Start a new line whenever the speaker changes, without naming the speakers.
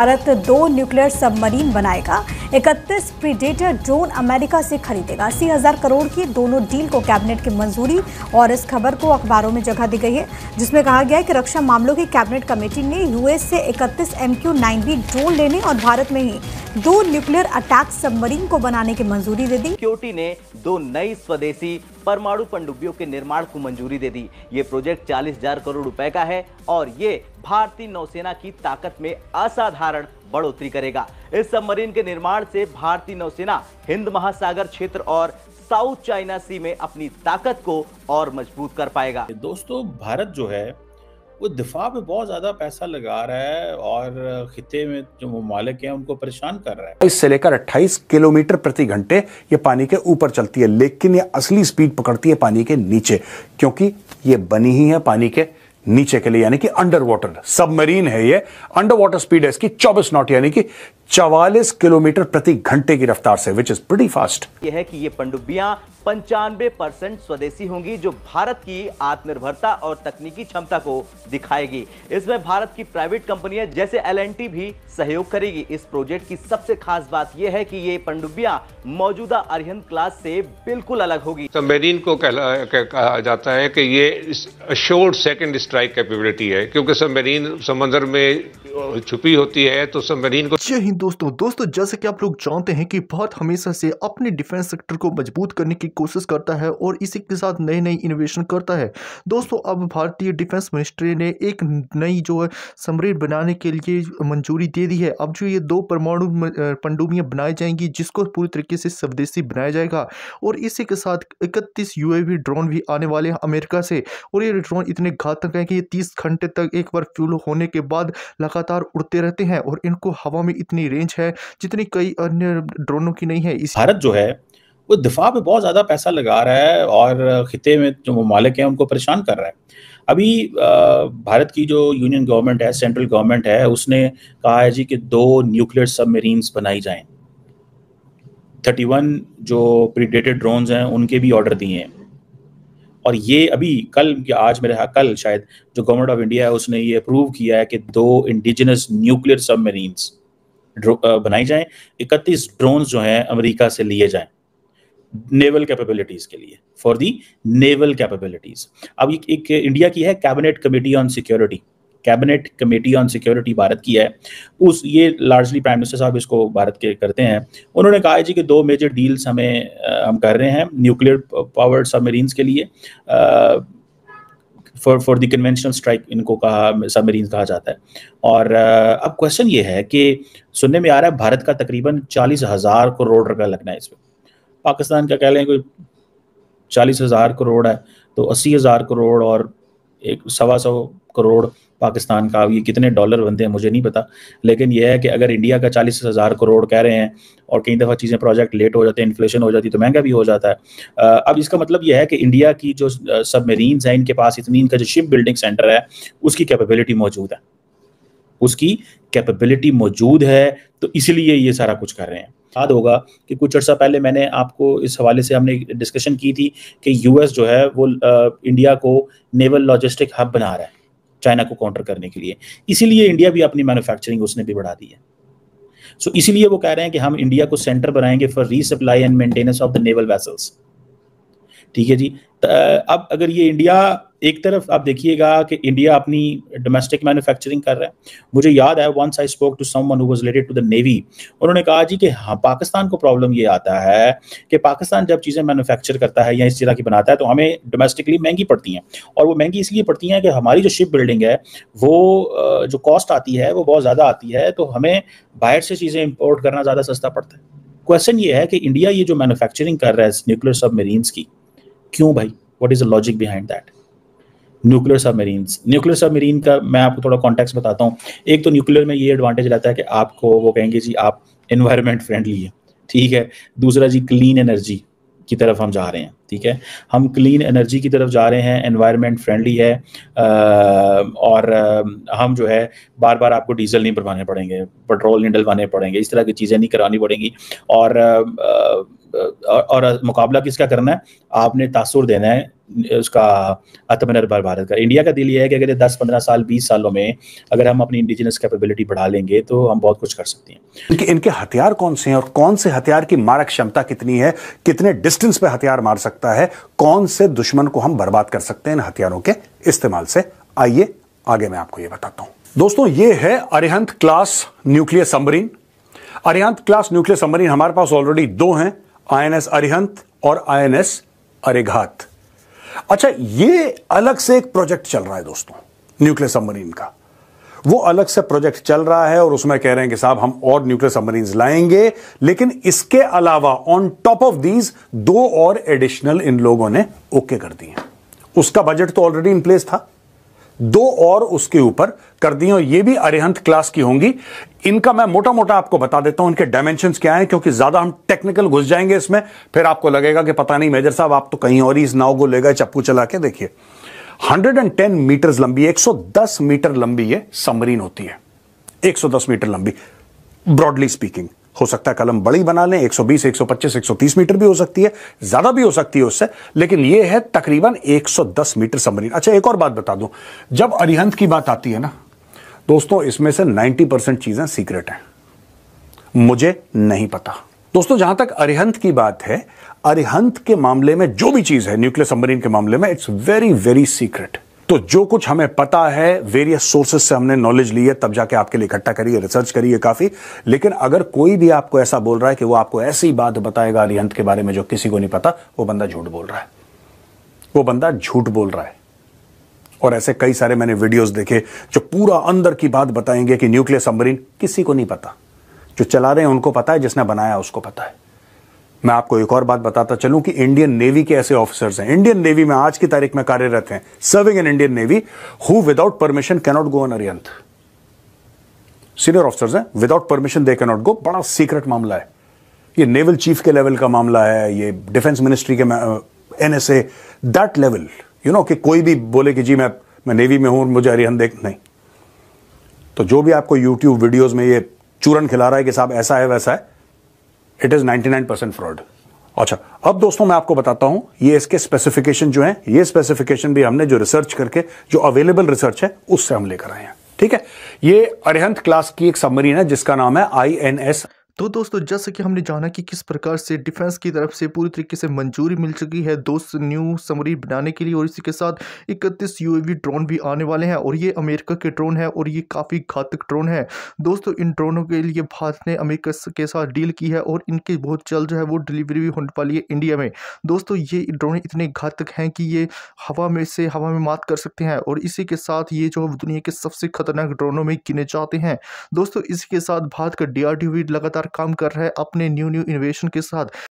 भारत दो nuclear submarine बनाएगा 31 predator drone America से खरीदेगा अस्सी हजार करोड़ की दोनों डील को कैबिनेट की मंजूरी और इस खबर को अखबारों में जगह दी गई है जिसमें कहा गया है कि रक्षा मामलों की कैबिनेट कमेटी ने यूएस से 31 एम क्यू ड्रोन लेने और भारत में ही दो न्यूक्लियर अटैक सबमरीन को बनाने की मंजूरी दे दी क्योटी ने दो नई स्वदेशी परमाणु पनडुब्बियों के निर्माण को मंजूरी दे दी ये प्रोजेक्ट चालीस हजार करोड़ रुपए का है और ये भारतीय नौसेना की ताकत में असाधारण बढ़ोतरी करेगा इस सबमरीन के निर्माण से भारतीय नौसेना हिंद महासागर क्षेत्र और साउथ चाइना सी में अपनी ताकत को और मजबूत कर पाएगा दोस्तों भारत जो है वो दिफा में बहुत ज़्यादा पैसा लगा रहा है और खिते में जो ममालिक है उनको परेशान कर रहा है
इससे लेकर अट्ठाईस किलोमीटर प्रति घंटे ये पानी के ऊपर चलती है लेकिन ये असली स्पीड पकड़ती है पानी के नीचे क्योंकि ये बनी ही है पानी के नीचे के लिए यानी कि अंडर वाटर सबमरीन है ये अंडर वाटर स्पीड है इसकी 24 नॉट यानी कि 44 किलोमीटर प्रति घंटे की रफ्तार से विच इज प्रीटी फास्ट
ये है कि ये पनडुब्बियां पंचानवे परसेंट स्वदेशी होंगी जो भारत की आत्मनिर्भरता और तकनीकी क्षमता को दिखाएगी इसमें भारत की प्राइवेट कंपनियां जैसे एल भी सहयोग करेगी इस प्रोजेक्ट की सबसे खास बात यह है कि ये पंडुबिया मौजूदा अरिहंत क्लास से बिल्कुल अलग होगी
सबमेरीन तो को कहा जाता है कि ये
शोर्ट सेकेंड स्ट्राइक कैपेबिलिटी है क्योंकि सबमेरीन समंदर में छुपी होती है तो सबमेरीन को जय दोस्तों दोस्तों जैसे कि आप लोग जानते हैं कि भारत हमेशा से अपने डिफेंस सेक्टर को मजबूत करने की की कोशिश करता है और इसी के साथ नए नए इनोवेशन करता है दोस्तों अब भारतीय डिफेंस मिनिस्ट्री ने एक नई जो है समरेट बनाने के लिए मंजूरी दे दी है अब जो ये दो परमाणु पंडुबियाँ बनाई जाएंगी जिसको पूरी तरीके से स्वदेशी बनाया जाएगा और इसी के साथ इकतीस यू ड्रोन भी आने वाले हैं अमेरिका से और ये ड्रोन इतने घातक हैं कि ये तीस घंटे तक एक बार फ्यूल होने के बाद लगातार उड़ते रहते हैं और इनको हवा में इतनी रेंज है जितनी कई अन्य ड्रोनों की नहीं है इस भारत जो है
वो दिफा पे बहुत ज़्यादा पैसा लगा रहा है और ख़िते में जो ममालिक हैं उनको परेशान कर रहा है अभी भारत की जो यूनियन गवर्नमेंट है सेंट्रल गवर्नमेंट है उसने कहा है जी कि दो न्यूक्लियर सबमरीन्स बनाई जाएं वन जो प्रीडेटेड ड्रोन्स हैं उनके भी ऑर्डर दिए हैं और ये अभी कल या आज मेरे हाँ कल शायद जो गवर्नमेंट ऑफ इंडिया है उसने ये अप्रूव किया है कि दो इंडिजिनस न्यूक्लियर सबमरीन्स बनाई जाएं इकतीस ड्रोन्स जो हैं अमेरिका से लिए जाएं नेवल कैपेबिलिटीज के लिए फॉर दी नेवल कैपेबिलिटीज अब एक, एक इंडिया की है cabinet committee on security cabinet committee on security Bharat की है उस ये लार्जली प्राइम मिनिस्टर साहब इसको भारत के करते हैं उन्होंने कहा है जी कि दो मेजर डील्स हमें हम कर रहे हैं न्यूक्लियर पावर सबमरीन्स के लिए for for the conventional strike इनको कहा सबमरीन कहा जाता है और अब क्वेश्चन ये है कि सुनने में आ रहा है भारत का तकरीबन चालीस हज़ार करोड़ रुपया लगना है इसमें पाकिस्तान का कह लें कोई चालीस हज़ार करोड़ है तो अस्सी हज़ार करोड़ और एक सवा सौ करोड़ पाकिस्तान का ये कितने डॉलर बनते हैं मुझे नहीं पता लेकिन यह है कि अगर इंडिया का चालीस हज़ार करोड़ कह रहे हैं और कई दफ़ा चीज़ें प्रोजेक्ट लेट हो जाते हैं इन्फ्लेशन हो जाती है तो महंगा भी हो जाता है अब इसका मतलब यह है कि इंडिया की जो सबमरीन्स हैं इनके पास इतनी इनका जो शिप बिल्डिंग सेंटर है उसकी कैपेबिलिटी मौजूद है उसकी कैपेबिलिटी मौजूद है तो इसलिए ये सारा कुछ कर रहे हैं याद होगा कि कुछ अर्सा पहले मैंने आपको इस हवाले से हमने डिस्कशन की थी कि यूएस जो है वो इंडिया को नेवल लॉजिस्टिक हब बना रहा है चाइना को काउंटर करने के लिए इसीलिए इंडिया भी अपनी मैन्युफैक्चरिंग उसने भी बढ़ा दी है सो so, इसीलिए वो कह रहे हैं कि हम इंडिया को सेंटर बनाएंगे for resupply and maintenance of the naval vessels ठीक है जी अब अगर ये इंडिया एक तरफ आप देखिएगा कि इंडिया अपनी डोमेस्टिक मैन्युफैक्चरिंग कर रहा है मुझे याद है once I spoke to someone who was related to the navy उन्होंने कहा जी कि हाँ पाकिस्तान को प्रॉब्लम ये आता है कि पाकिस्तान जब चीज़ें मैन्युफैक्चर करता है या इस तरह की बनाता है तो हमें डोमेस्टिकली महंगी पड़ती हैं और वो महंगी इसलिए पड़ती हैं कि हमारी जो शिप बिल्डिंग है वो जो कॉस्ट आती है वो बहुत ज़्यादा आती है तो हमें बाहर से चीज़ें इम्पोर्ट करना ज़्यादा सस्ता पड़ता है क्वेश्चन ये है कि इंडिया ये जो मैन्युफैक्चरिंग कर रहा है न्यूक्लियर सबमरीन्स की क्यों भाई what is the logic behind that nuclear submarine nuclear submarine का मैं आपको थोड़ा कॉन्टेक्स्ट बताता हूँ एक तो न्यूक्लियर में ये एडवांटेज रहता है कि आपको वो कहेंगे जी आप इन्वायरमेंट फ्रेंडली है ठीक है दूसरा जी क्लीन एनर्जी की तरफ हम जा रहे हैं ठीक है हम क्लीन एनर्जी की तरफ जा रहे हैं एनवायरनमेंट फ्रेंडली है आ, और आ, हम जो है बार बार आपको डीजल नहीं भरवाने पड़ेंगे पेट्रोल नहीं डलवाने पड़ेंगे इस तरह की चीज़ें नहीं करानी पड़ेंगी और आ, और, और मुकाबला किसका करना है आपने तासुर देना है उसका आत्मनिर्भर भारत का इंडिया का दिल ये है कि अगले दस पंद्रह साल बीस सालों में अगर हम अपनी इंडिजिनस कैपेबिलिटी बढ़ा लेंगे तो हम बहुत कुछ कर सकते हैं इनके इनके हथियार कौन से हैं और कौन से हथियार की मारक क्षमता कितनी है
कितने डिस्टेंस पे हथियार मार सकता है कौन से दुश्मन को हम बर्बाद कर सकते हैं इन हथियारों के इस्तेमाल से आइए आगे मैं आपको ये बताता हूं दोस्तों ये है Arihant class nuclear submarine Arihant class nuclear submarine हमारे पास ऑलरेडी दो हैं आईएनएस अरिहंत और आईएनएस अरेघात अच्छा ये अलग से एक प्रोजेक्ट चल रहा है दोस्तों न्यूक्लियर सबमरीन का वो अलग से प्रोजेक्ट चल रहा है और उसमें कह रहे हैं कि साहब हम और न्यूक्लियर सबमरीन लाएंगे लेकिन इसके अलावा ऑन टॉप ऑफ दीज दो और एडिशनल इन लोगों ने ओके कर दिए उसका बजट तो ऑलरेडी इन प्लेस था दो और उसके ऊपर कर दी और ये भी अरिहंत क्लास की होंगी इनका मैं मोटा मोटा आपको बता देता हूं इनके डायमेंशन क्या हैं क्योंकि ज्यादा हम टेक्निकल घुस जाएंगे इसमें फिर आपको लगेगा कि पता नहीं मेजर साहब आप तो कहीं और ही इस नाव को लेगा चप्पू चला के देखिए 110 मीटर लंबी 110 मीटर लंबी ये समरीन होती है 110 मीटर लंबी ब्रॉडली स्पीकिंग हो सकता है कलम बड़ी बना लें 120, 125, 130 मीटर भी हो सकती है ज्यादा भी हो सकती है उससे लेकिन यह है तकरीबन 110 मीटर सबमरीन अच्छा एक और बात बता दूं जब अरिहंत की बात आती है ना दोस्तों इसमें से 90 परसेंट चीजें सीक्रेट हैं मुझे नहीं पता दोस्तों जहां तक अरिहंत की बात है अरिहंत के मामले में जो भी चीज है न्यूक्लियर सबमरीन के मामले में इट्स वेरी वेरी सीक्रेट तो जो कुछ हमें पता है वेरियस सोर्सेस से हमने नॉलेज ली है तब जाके आपके लिए इकट्ठा करिए रिसर्च करिए काफी लेकिन अगर कोई भी आपको ऐसा बोल रहा है कि वो आपको ऐसी बात बताएगा अरिहंत के बारे में जो किसी को नहीं पता वो बंदा झूठ बोल रहा है वो बंदा झूठ बोल रहा है और ऐसे कई सारे मैंने वीडियोस देखे जो पूरा अंदर की बात बताएंगे कि न्यूक्लियर सबमरीन किसी को नहीं पता जो चला रहे हैं उनको पता है जिसने बनाया उसको पता है मैं आपको एक और बात बताता चलूं कि इंडियन नेवी के ऐसे ऑफिसर्स हैं इंडियन नेवी में आज की तारीख में कार्यरत हैं serving in Indian navy who without permission cannot go on Arihant senior officers हैं without permission they cannot go बड़ा सीक्रेट मामला है ये नेवल चीफ के लेवल का मामला है ये डिफेंस मिनिस्ट्री के NSA that level you know कि कोई भी बोले कि जी मैं मैं नेवी में हूं मुझे अरियंत देख नहीं तो जो भी आपको यूट्यूब वीडियोज में ये चूरन खिला रहा है कि साहब ऐसा है वैसा है इट इज 99% फ्रॉड अच्छा अब दोस्तों मैं आपको बताता हूं ये इसके स्पेसिफिकेशन जो है ये स्पेसिफिकेशन भी हमने जो रिसर्च करके जो अवेलेबल रिसर्च है उससे हम लेकर आए हैं ठीक है ये अरिहंत क्लास की एक सबमरीन है
जिसका नाम है आई एन एस तो दोस्तों जैसा कि हमने जाना कि किस प्रकार से डिफेंस की तरफ से पूरी तरीके से मंजूरी मिल चुकी है दो न्यू समरी बनाने के लिए और इसी के साथ इकतीस यू ड्रोन भी आने वाले हैं और ये अमेरिका के ड्रोन है और ये काफ़ी घातक ड्रोन है दोस्तों इन ड्रोनों के लिए भारत ने अमेरिका के साथ डील की है और इनके बहुत जल्द जो है वो डिलीवरी भी होने वाली है इंडिया में दोस्तों ये ड्रोन इतने घातक हैं कि ये हवा में से हवा में मात कर सकते हैं और इसी के साथ ये जो दुनिया के सबसे खतरनाक ड्रोनों में गिने जाते हैं दोस्तों इसी के साथ भारत का डी लगातार काम कर रहा है अपने न्यू न्यू इनोवेशन के साथ